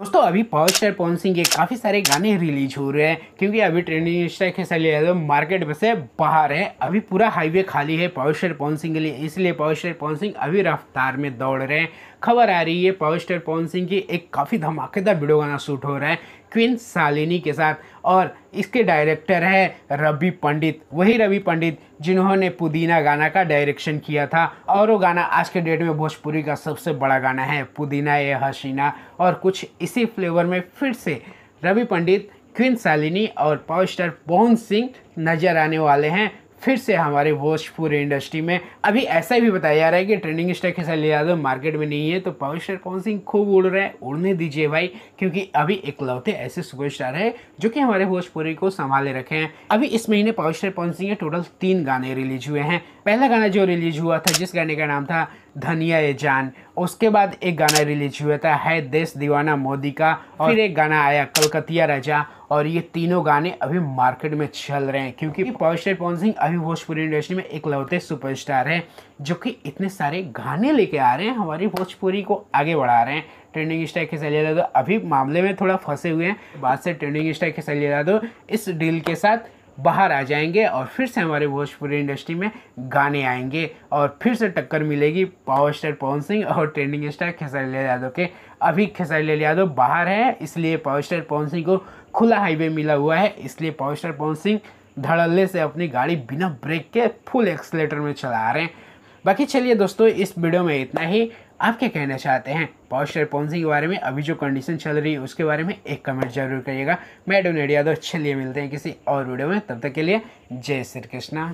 दोस्तों अभी power star Pawan Singh के काफ़ी सारे गाने रिलीज हो रहे हैं क्योंकि अभी ट्रेंडिंग स्ट्राइक ऐसा लिया मार्केट में से बाहर है अभी पूरा हाईवे खाली है पावर स्टार पवन सिंह के लिए इसलिए पावर स्टार पवन सिंह अभी रफ्तार में दौड़ रहे हैं खबर आ रही है पावर स्टार पवन सिंह की एक काफ़ी धमाकेदार वीडियो गाना शूट हो रहा है क्वीन सालिनी के साथ और इसके डायरेक्टर है रवि पंडित वही रवि पंडित जिन्होंने पुदीना गाना का डायरेक्शन किया था और वो गाना आज के डेट में भोजपुरी का सबसे बड़ा गाना है पुदीना ए हसीना और कुछ इसी फ्लेवर में फिर से रवि पंडित क्वीन सालिनी और पावर स्टार पवन सिंह नजर आने वाले हैं फिर से हमारे भोजपुरी इंडस्ट्री में अभी ऐसा भी बताया जा रहा है कि trending star Khesari Yadav market में नहीं है तो पावर स्टार पवन सिंह खूब उड़ रहे हैं उड़ने दीजिए भाई क्योंकि अभी इकलौते ऐसे सुपरस्टार है जो कि हमारे भोजपुरी को संभाले रखे हैं अभी इस महीने पावर स्टार पवन सिंह के टोटल तीन गाने रिलीज हुए हैं पहला गाना जो रिलीज हुआ था जिस गाने का नाम था धनिया ए जान उसके बाद एक गाना रिलीज हुआ था है देश दीवाना मोदी का और फिर एक गाना आया कलकतिया राजा और ये तीनों गाने अभी मार्केट में चल रहे हैं क्योंकि पवस्टर पवन सिंह अभी भोजपुरी इंडस्ट्री में एक लौते सुपरस्टार हैं जो कि इतने सारे गाने लेके आ रहे हैं हमारी भोजपुरी को आगे बढ़ा रहे हैं ट्रेंडिंग स्टाइल के सैली यादव अभी मामले में थोड़ा फंसे हुए हैं बाद से ट्रेंडिंग स्टाइल के सैली यादव इस डील के साथ बाहर आ जाएंगे और फिर से हमारे भोजपुरी इंडस्ट्री में गाने आएंगे और फिर से टक्कर मिलेगी पावर स्टार पवन सिंह और ट्रेंडिंग स्टार खेसारी लाल यादव के अभी खेसारी लाल यादव बाहर है इसलिए पावर स्टार पवन सिंह को खुला हाईवे मिला हुआ है इसलिए पावर स्टार पवन सिंह धड़ल्ले से अपनी गाड़ी बिना ब्रेक के फुल एक्सलेटर में चला रहे हैं बाकी चलिए दोस्तों इस वीडियो में इतना ही आप क्या कहना चाहते हैं पॉस्टर पोन्सी के बारे में अभी जो कंडीशन चल रही है उसके बारे में एक कमेंट जरूर करिएगा मैं डोनेट यादव चलिए मिलते हैं किसी और वीडियो में तब तक के लिए जय श्री कृष्णा